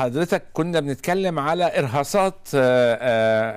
حضرتك كنا بنتكلم على ارهاصات آه،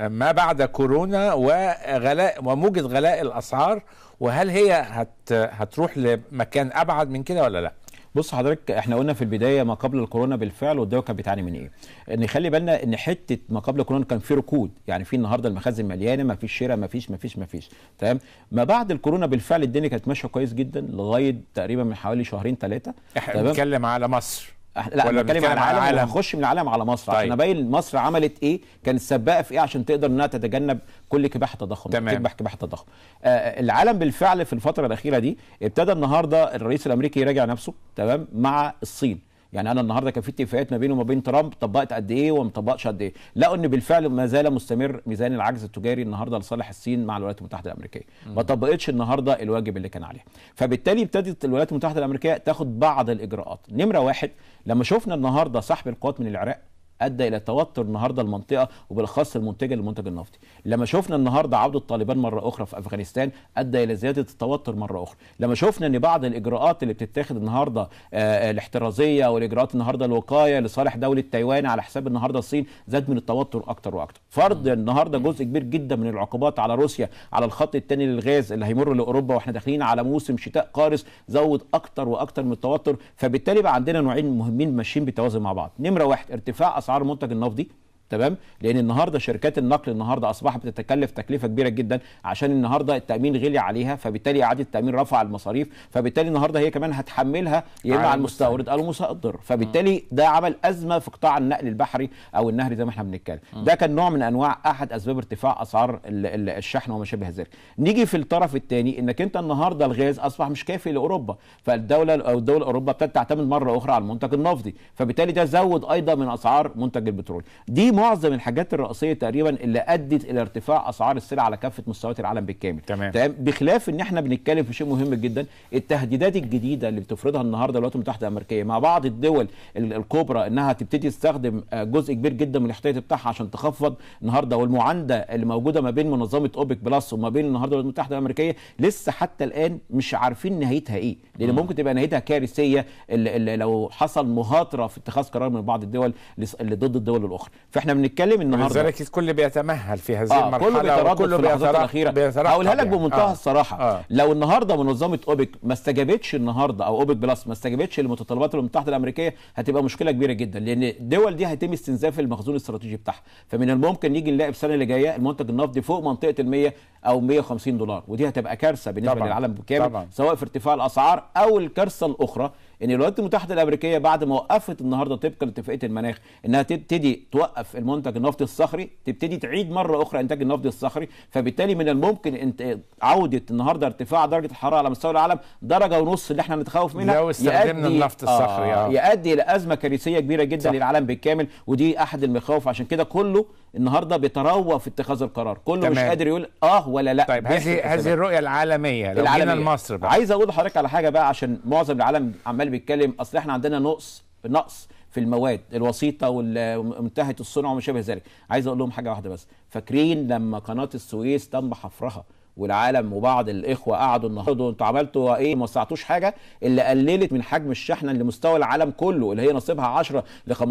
آه، ما بعد كورونا وغلاء وموجة غلاء الاسعار وهل هي هت هتروح لمكان ابعد من كده ولا لا؟ بص حضرتك احنا قلنا في البدايه ما قبل الكورونا بالفعل والدول كانت بتعاني من ايه؟ نخلي بالنا ان حته ما قبل الكورونا كان في ركود، يعني في النهارده المخازن مليانه ما فيش شراء ما فيش ما فيش ما فيش، تمام؟ ما بعد الكورونا بالفعل الدنيا كانت ماشيه كويس جدا لغايه تقريبا من حوالي شهرين ثلاثه احنا بنتكلم على مصر لا ولا بنتكلم على العالم, العالم. خش من العالم على مصر طيب. عشان ابين مصر عملت ايه كانت سباقه في ايه عشان تقدر انها تتجنب كل كباح التضخم تكبح كباح كباح التضخم آه العالم بالفعل في الفتره الاخيره دي ابتدى النهارده الرئيس الامريكي يراجع نفسه تمام مع الصين يعني انا النهارده كان في اتفاقات ما بينه وما بين ترامب طبقت قد ايه وما طبقش قد ايه لقوا ان بالفعل ما زال مستمر ميزان العجز التجاري النهارده لصالح الصين مع الولايات المتحده الامريكيه ما طبقتش النهارده الواجب اللي كان عليها فبالتالي ابتدت الولايات المتحده الامريكيه تاخد بعض الاجراءات نمره واحد لما شفنا النهارده سحب القوات من العراق ادى الى توتر النهارده المنطقه وبالاخص المنتجه للمنتج النفطي لما شفنا النهارده عوده طالبان مره اخرى في افغانستان ادى الى زياده التوتر مره اخرى لما شفنا ان بعض الاجراءات اللي بتتاخد النهارده آه، آه، الاحترازيه والاجراءات النهارده الوقايه لصالح دوله تايوان على حساب النهارده الصين زاد من التوتر اكتر واكتر فرض النهارده جزء كبير جدا من العقوبات على روسيا على الخط الثاني للغاز اللي هيمر لاوروبا واحنا داخلين على موسم شتاء قارس زود اكتر واكتر من التوتر فبالتالي بقى عندنا نوعين مهمين ماشيين بتوازن مع بعض نمره واحد ارتفاع اسعار اسعار المنتج النفطي تمام لان النهارده شركات النقل النهارده اصبحت بتتكلف تكلفه كبيره جدا عشان النهارده التامين غلي عليها فبالتالي اعاده التامين رفع المصاريف فبالتالي النهارده هي كمان هتحملها يا اما على المستورد او المصدر فبالتالي ده عمل ازمه في قطاع النقل البحري او النهري زي ما احنا بنتكلم ده كان نوع من انواع احد اسباب ارتفاع اسعار الشحن وما شابه ذلك نيجي في الطرف الثاني انك انت النهارده الغاز اصبح مش كافي لاوروبا فالدوله او اوروبا ابتدت تعتمد مره اخرى على المنتج النفطي فبالتالي ده زود ايضا من اسعار منتج البترول دي معظم الحاجات الرئيسيه تقريبا اللي ادت الى ارتفاع اسعار السلع على كافه مستويات العالم بالكامل تمام. تمام بخلاف ان احنا بنتكلم في شيء مهم جدا التهديدات الجديده اللي بتفرضها النهارده الولايات المتحده الامريكيه مع بعض الدول الكبرى انها تبتدي تستخدم آه، جزء كبير جدا من الاحتياطي بتاعها عشان تخفض النهارده والمعانده اللي موجوده ما بين منظمه اوبك بلس وما بين النهارده الولايات المتحده الامريكيه لسه حتى الان مش عارفين نهايتها ايه لان ممكن تبقى نهايتها كارثيه اللي لو حصل مهاتره في اتخاذ قرار من بعض الدول اللي ضد الدول الاخرى فاحنا احنا بنتكلم النهارده لذلك الكل بيتمهل في هذه آه المرحله كله بيتردد كله في اللحظات الاخيره هقولها لك بمنتهى آه الصراحه آه لو النهارده منظمه اوبك ما استجابتش النهارده او اوبك بلس ما استجابتش لمتطلبات الولايات المتحده الامريكيه هتبقى مشكله كبيره جدا لان الدول دي هيتم استنزاف المخزون الاستراتيجي بتاعها فمن الممكن نيجي نلاقي السنه اللي جايه المنتج النفطي فوق منطقه ال 100 او 150 دولار ودي هتبقى كارثه بالنسبه طبعًا للعالم بالكامل سواء في ارتفاع الاسعار او الكارثه الاخرى ان الولايات المتحده الامريكيه بعد ما وقفت النهارده طبقا لاتفاقيه المناخ انها تبتدي توقف المنتج النفطي الصخري تبتدي تعيد مره اخرى انتاج النفط الصخري فبالتالي من الممكن انت عوده النهارده ارتفاع درجه الحراره على مستوى العالم درجه ونص اللي احنا نتخوف منها لو استخدمنا النفط الصخري آه،, آه يؤدي الى ازمه كارثيه كبيره جدا صح. للعالم بالكامل ودي احد المخاوف عشان كده كله النهارده بيتروى في اتخاذ القرار كله تمام. مش قادر يقول اه ولا لا طيب هذه هذه الرؤيه العالميه لو العالمية. جينا لمصر بقى عايز اقول لحضرتك على حاجه بقى عشان معظم العالم عمال بيتكلم اصل احنا عندنا نقص نقص في المواد الوسيطه ومنتهيه الصنع وما شابه ذلك عايز اقول لهم حاجه واحده بس فاكرين لما قناه السويس تم حفرها والعالم وبعض الاخوه قعدوا النهارده انتوا عملتوا ايه ما وسعتوش حاجه اللي قللت من حجم الشحنه لمستوى العالم كله اللي هي نصيبها 10 ل 15%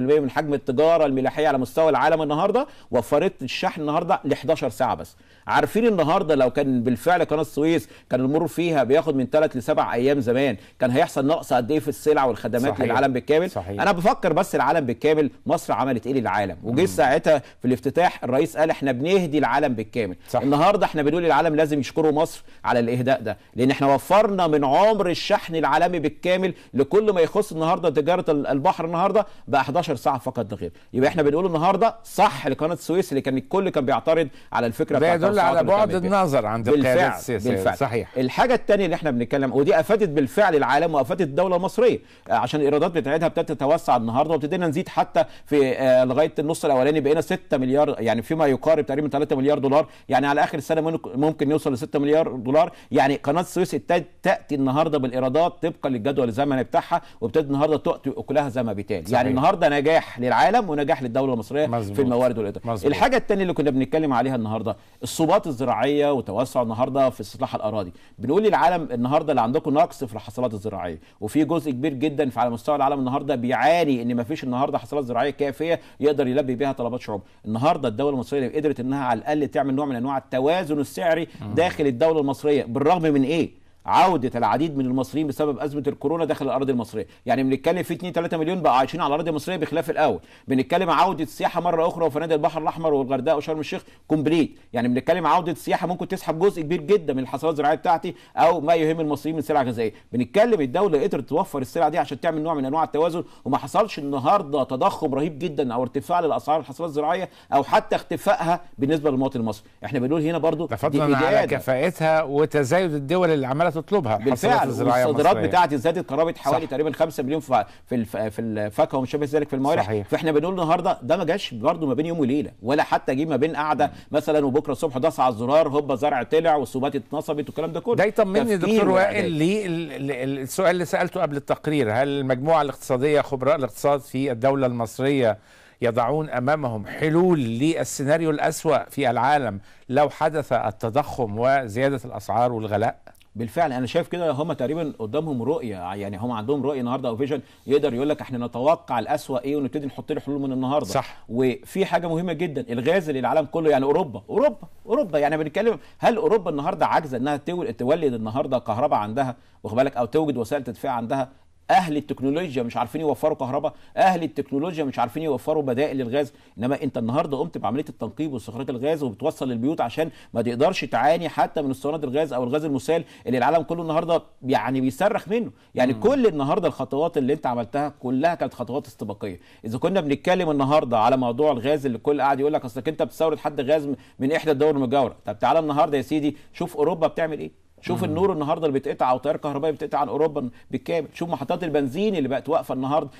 من حجم التجاره الملاحيه على مستوى العالم النهارده وفرت الشحن النهارده ل 11 ساعه بس عارفين النهارده لو كان بالفعل قناه السويس كان المرور فيها بياخد من 3 ل 7 ايام زمان كان هيحصل نقص قد ايه في السلع والخدمات صحيح. للعالم بالكامل صحيح. انا بفكر بس العالم بالكامل مصر عملت ايه للعالم وجه ساعتها في الافتتاح الرئيس قال احنا بنهدي العالم بالكامل صح. النهارده احنا بنقول العالم لازم يشكروا مصر على الاهداء ده لان احنا وفرنا من عمر الشحن العالمي بالكامل لكل ما يخص النهارده تجاره البحر النهارده ب 11 ساعه فقط ده غير يبقى احنا بنقول النهارده صح لقناه السويس اللي كان الكل كان بيعترض على الفكره ده يدل على بعد النظر عند القيادات السياسيه بالفعل صحيح الحاجه الثانيه اللي احنا بنتكلم ودي افادت بالفعل العالم وافادت الدوله المصريه عشان الايرادات بتاعتها ابتدت تتوسع النهارده وابتدينا نزيد حتى في آه، لغايه النص الاولاني بقينا 6 مليار يعني فيما يقارب تقريبا 3 مليار دولار يعني على اخر السنه ممكن يوصل ل 6 مليار دولار يعني قناه السويس ابتدت تاتي النهارده بالايرادات طبقا للجدول الزمني بتاعها وابتدت النهارده تؤتي اكلها زي ما بيتقال يعني النهارده نجاح للعالم ونجاح للدوله المصريه مزبوط. في الموارد والاداره الحاجه الثانيه اللي كنا بنتكلم عليها النهارده الصوبات الزراعيه وتوسع النهارده في استصلاح الاراضي بنقول للعالم النهارده اللي عندكم نقص في الحصلات الزراعيه وفي جزء كبير جدا في على مستوى العالم النهارده بيعاني ان ما فيش النهارده حصلات زراعيه كافيه يقدر يلبي بيها طلبات شعوب النهارده الدوله المصريه قدرت انها على الاقل تعمل نوع من انواع التوازن السعر الشاعري داخل الدوله المصريه بالرغم من ايه عوده العديد من المصريين بسبب ازمه الكورونا داخل الارض المصريه يعني بنتكلم في 2 3 مليون بقى عايشين على الارض المصريه بخلاف الاول بنتكلم عوده السياحه مره اخرى وفنادق البحر الاحمر والغردقه وشرم الشيخ كومبليت يعني بنتكلم عوده السياحه ممكن تسحب جزء كبير جدا من الحصيله الزراعيه بتاعتي او ما يهم المصريين من سلع غذائيه بنتكلم الدوله قدرت توفر السلع دي عشان تعمل نوع من انواع التوازن وما حصلش النهارده تضخم رهيب جدا او ارتفاع للاسعار الحصيله الزراعيه او حتى اختفائها بالنسبه للمواطن المصري احنا بنقول هنا برضو دي على كفائتها وتزايد الدول اللي عملت الزراعه تطلبها بالفعل الصادرات بتاعتي زادت قرابه حوالي صح. تقريبا 5 مليون في في الفاكهه ومش شبه ذلك في الموارد صحيح. فاحنا بنقول النهارده ده ما جاش برده ما بين يوم وليله ولا حتى جه ما بين قاعده مثلا وبكره الصبح داس على الزرار هوبا زرع طلع والسوبات اتنصبت والكلام ده كله ده يطمني دكتور وائل للسؤال اللي سالته قبل التقرير هل المجموعه الاقتصاديه خبراء الاقتصاد في الدوله المصريه يضعون امامهم حلول للسيناريو الاسوا في العالم لو حدث التضخم وزياده الاسعار والغلاء بالفعل انا شايف كده هم تقريبا قدامهم رؤيه يعني هم عندهم رؤيه النهارده او فيجن يقدر يقول لك احنا نتوقع الاسوء ايه ونبتدي نحط له حلول من النهارده صح وفي حاجه مهمه جدا الغاز اللي العالم كله يعني اوروبا اوروبا اوروبا يعني بنتكلم هل اوروبا النهارده عاجزه انها تولد النهارده كهرباء عندها واخد بالك او توجد وسائل تدفئه عندها اهل التكنولوجيا مش عارفين يوفروا كهرباء اهل التكنولوجيا مش عارفين يوفروا بدائل للغاز انما انت النهارده قمت بعمليه التنقيب واستخراج الغاز وبتوصل للبيوت عشان ما تقدرش تعاني حتى من استيراد الغاز او الغاز المسال اللي العالم كله النهارده يعني بيصرخ منه يعني مم. كل النهارده الخطوات اللي انت عملتها كلها كانت خطوات استباقيه اذا كنا بنتكلم النهارده على موضوع الغاز اللي الكل قاعد يقول لك اصلك انت بتستورد حد غاز من احدى الدول المجاوره طب تعالى النهارده يا سيدي شوف اوروبا بتعمل ايه شوف مم. النور النهارده اللي بيتقطع او التيار الكهربائي بيتقطع عن اوروبا بالكامل شوف محطات البنزين اللي بقت واقفه النهارده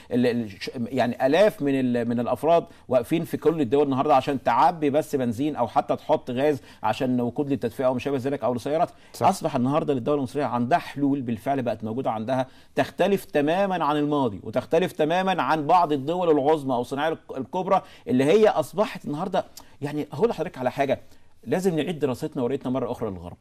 يعني الاف من من الافراد واقفين في كل الدول النهارده عشان تعبي بس بنزين او حتى تحط غاز عشان وقود للتدفئه او ما شابه ذلك او للسيارات اصبح النهارده للدوله المصريه عندها حلول بالفعل بقت موجوده عندها تختلف تماما عن الماضي وتختلف تماما عن بعض الدول العظمى او الصناعيه الكبرى اللي هي اصبحت النهارده يعني هقول لحضرتك على حاجه لازم نعيد دراستنا وريتنا مره اخرى للغرب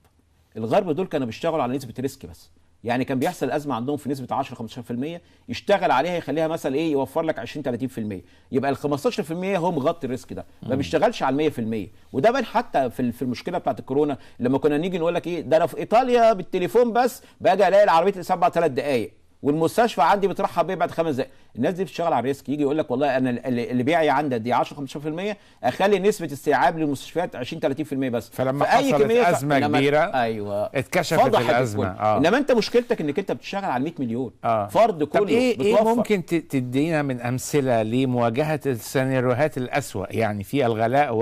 الغرب دول كانوا بيشتغلوا على نسبه ريسك بس يعني كان بيحصل ازمه عندهم في نسبه 10 15% يشتغل عليها يخليها مثلا ايه يوفر لك 20 30% يبقى ال 15% هو مغطي الريسك ده ما بيشتغلش على ال 100% وده بان حتى في في المشكله بتاعت الكورونا لما كنا نيجي نقول لك ايه ده انا في ايطاليا بالتليفون بس باجي الاقي العربيه سبع ثلاث دقائق والمستشفى عندي بترحب بيه بعد خمس دقائق الناس دي بتشتغل على الريسك يجي يقول لك والله انا اللي بيعي عندي دي 10 15% اخلي نسبه استيعاب للمستشفيات 20 30% بس فلما فأي حصلت كمية ازمه ف... كبيره ايوه اتكشفت الازمه آه. انما انت مشكلتك انك انت بتشتغل على 100 مليون آه. فرد كله طب إيه-, ايه بتوفر. ايه ممكن تدينا من امثله لمواجهه السيناريوهات الاسوأ يعني في الغلاء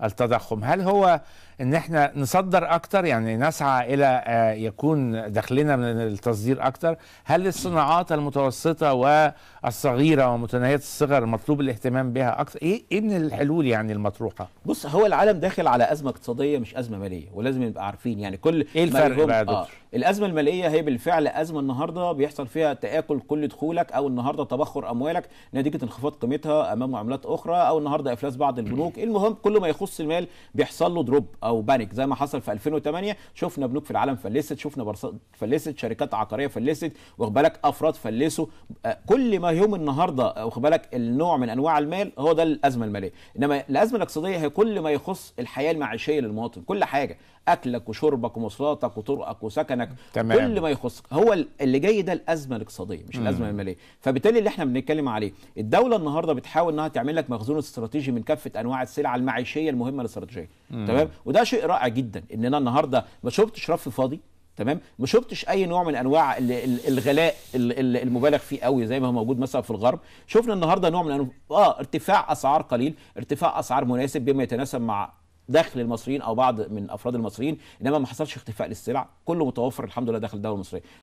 والتضخم هل هو ان احنا نصدر اكتر يعني نسعى الى آه، يكون دخلنا من التصدير اكتر هل الصناعات المتوسطه والصغيره ومتناهيه الصغر مطلوب الاهتمام بها اكتر ايه ايه من الحلول يعني المطروحه بص هو العالم داخل على ازمه اقتصاديه مش ازمه ماليه ولازم نبقى عارفين يعني كل ايه الفرق بقى يا دكتور آه الازمه الماليه هي بالفعل ازمه النهارده بيحصل فيها تاكل كل دخولك او النهارده تبخر اموالك نتيجه انخفاض قيمتها امام عملات اخرى او النهارده افلاس بعض البنوك المهم كل ما يخص المال بيحصل له دروب او بانيك زي ما حصل في 2008 شفنا بنوك في العالم فلست شفنا بورصات فلست شركات عقاريه فلست واخد بالك افراد فلسوا آه، كل ما يوم النهارده آه، واخد بالك النوع من انواع المال هو ده الازمه الماليه انما الازمه الاقتصاديه هي كل ما يخص الحياه المعيشيه للمواطن كل حاجه اكلك وشربك ومواصلاتك وطرقك وسكنك تمام. كل ما يخصك هو اللي جاي ده الازمه الاقتصاديه مش الازمه الماليه فبالتالي اللي احنا بنتكلم عليه الدوله النهارده بتحاول انها تعمل لك مخزون استراتيجي من كافه انواع السلع المعيشيه المهمه الاستراتيجيه تمام وده شيء رائع جدا ان انا النهارده ما شفتش رف فاضي تمام ما شفتش اي نوع من انواع الغلاء المبالغ فيه قوي زي ما هو موجود مثلا في الغرب شفنا النهارده نوع من أنو... اه ارتفاع اسعار قليل ارتفاع اسعار مناسب بما يتناسب مع دخل المصريين او بعض من افراد المصريين انما ما حصلش اختفاء للسلع كله متوفر الحمد لله داخل الدوله المصريه